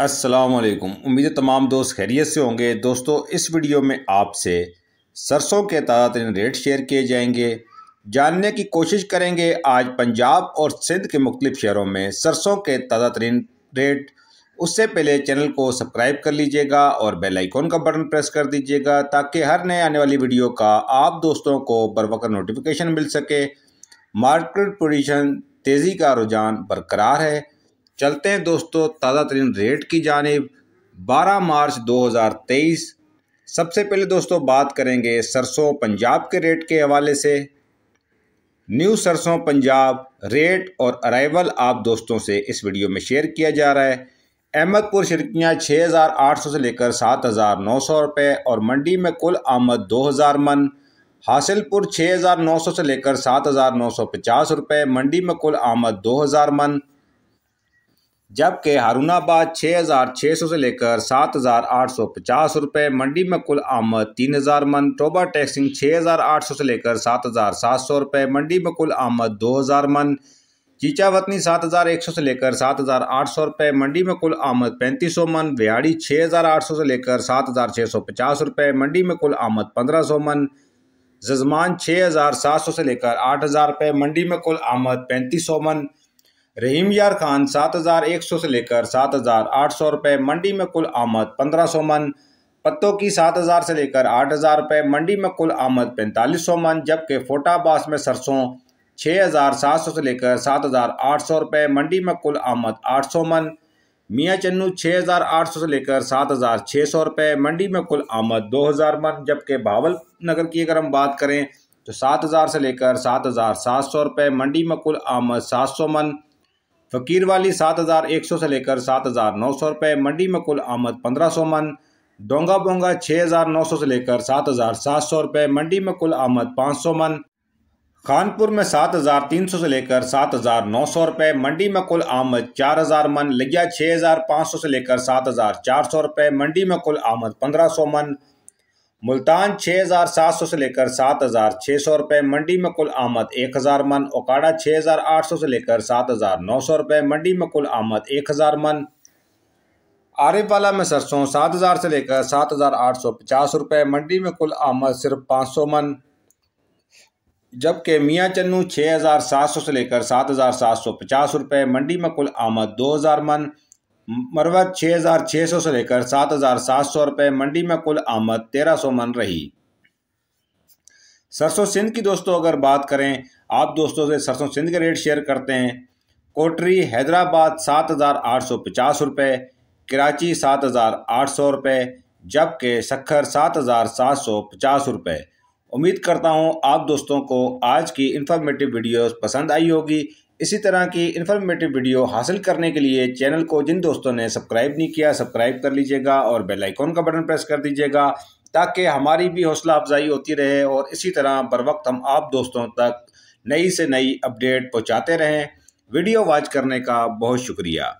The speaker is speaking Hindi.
असलकुम उम्मीद है तमाम दोस्त खैरियत से होंगे दोस्तों इस वीडियो में आपसे सरसों के ताज़ा तरीन रेट शेयर किए जाएंगे जानने की कोशिश करेंगे आज पंजाब और सिंध के मुख्तलिफ शहरों में सरसों के ताज़ा तरीन रेट उससे पहले चैनल को सब्सक्राइब कर लीजिएगा और बेल आइकॉन का बटन प्रेस कर दीजिएगा ताकि हर नए आने वाली वीडियो का आप दोस्तों को बर वक्त नोटिफिकेशन मिल सके मार्केट पोजिशन तेज़ी का रुझान बरकरार है चलते हैं दोस्तों ताज़ा तरीन रेट की जानब 12 मार्च 2023 सबसे पहले दोस्तों बात करेंगे सरसों पंजाब के रेट के हवाले से न्यू सरसों पंजाब रेट और अराइवल आप दोस्तों से इस वीडियो में शेयर किया जा रहा है अहमदपुर शिरकियाँ छः हज़ार आठ सौ से लेकर सात हज़ार नौ सौ रुपये और मंडी में कुल आमद दो हज़ार मन हासिलपुर छः हज़ार नौ सौ से लेकर सात हज़ार नौ सौ पचास रुपये मंडी में कुल आमद दो हज़ार मन जबकि हारूनाबाद छः हज़ार छः सौ से लेकर सात हज़ार आठ सौ पचास रुपये मंडी में कुल आमद तीन हज़ार मन टोबा टैक्सिंग छः हज़ार आठ सौ से लेकर सात हज़ार सात सौ रुपये मंडी में कुल आमद दो हज़ार मन चीचा वतनी सात हज़ार एक सौ से लेकर सात हज़ार आठ सौ रुपये मंडी में कुल आमद पैंतीस सौ मन व्याड़ी छः हज़ार आठ सौ से लेकर सात हज़ार छः सौ पचास रुपये मंडी में कुल आमद पंद्रह सौ मन जजमान छः हज़ार सात सौ से लेकर आठ हज़ार रुपये मंडी में कुल आमद पैंतीस सौ मन रहीम यार खान सात हज़ार एक सौ से लेकर सात हज़ार आठ सौ रुपये मंडी में कुल आमद पंद्रह सौ मन पत्तों की सात हज़ार से लेकर आठ हज़ार रुपये मंडी में कुल आमद पैंतालीस सौ मन जबकि फोटाबास में सरसों छः हज़ार सात सौ से लेकर सात हज़ार आठ सौ रुपये मंडी में कुल आमद आठ सौ मन मियाँ चन्नू छः हज़ार आठ सौ से लेकर सात हज़ार छः सौ रुपये मंडी में कुल आमद दो हज़ार मन जबकि भावल नगर की अगर हम बात करें तो सात हज़ार से लेकर सात हज़ार सात सौ रुपये मंडी में कुल आमद सात सौ मन फ़कीर वाली सात हज़ार एक सौ से लेकर सात हज़ार नौ सौ रुपये मंडी में कुल आमद पंद्रह सौ मन डोंगा बोंगा छः हज़ार नौ सौ से लेकर सात हज़ार सात सौ रुपये मंडी में कुल आमद पाँच सौ मन खानपुर में सात हज़ार तीन सौ से लेकर सात हज़ार नौ सौ रुपये मंडी में कुल आमद चार हज़ार मन लिया छः हज़ार पाँच सौ से लेकर सात हज़ार चार सौ रुपये मंडी में कुल आमद पंद्रह सौ मन मुल्तान 6,700 से लेकर 7,600 रुपए मंडी में कुल आमद 1,000 मन ओकाड़ा 6,800 से लेकर 7,900 रुपए मंडी में कुल आमद 1,000 मन वाला में सरसों 7,000 से लेकर 7,850 रुपए मंडी में कुल आमद सिर्फ 500 मन जबकि मियाँ चन्नू 6,700 से लेकर 7,750 रुपए मंडी में कुल आमद 2,000 मन मरवत छः हज़ार छः सौ से लेकर सात हज़ार सात सौ रुपये मंडी में कुल आमद तेरह सौ मन रही सरसों सिंध की दोस्तों अगर बात करें आप दोस्तों से सरसों सिंध के रेट शेयर करते हैं कोटरी हैदराबाद सात हज़ार आठ सौ पचास रुपये कराची सात हज़ार आठ सौ रुपये जबकि सखर सात हज़ार सात सौ पचास रुपये उम्मीद करता हूँ आप दोस्तों को आज की इन्फॉर्मेटिव वीडियोस पसंद आई होगी इसी तरह की इन्फॉर्मेटिव वीडियो हासिल करने के लिए चैनल को जिन दोस्तों ने सब्सक्राइब नहीं किया सब्सक्राइब कर लीजिएगा और बेल आइकॉन का बटन प्रेस कर दीजिएगा ताकि हमारी भी हौसला अफजाई होती रहे और इसी तरह बर वक्त हम आप दोस्तों तक नई से नई अपडेट पहुँचाते रहें वीडियो वॉच करने का बहुत शुक्रिया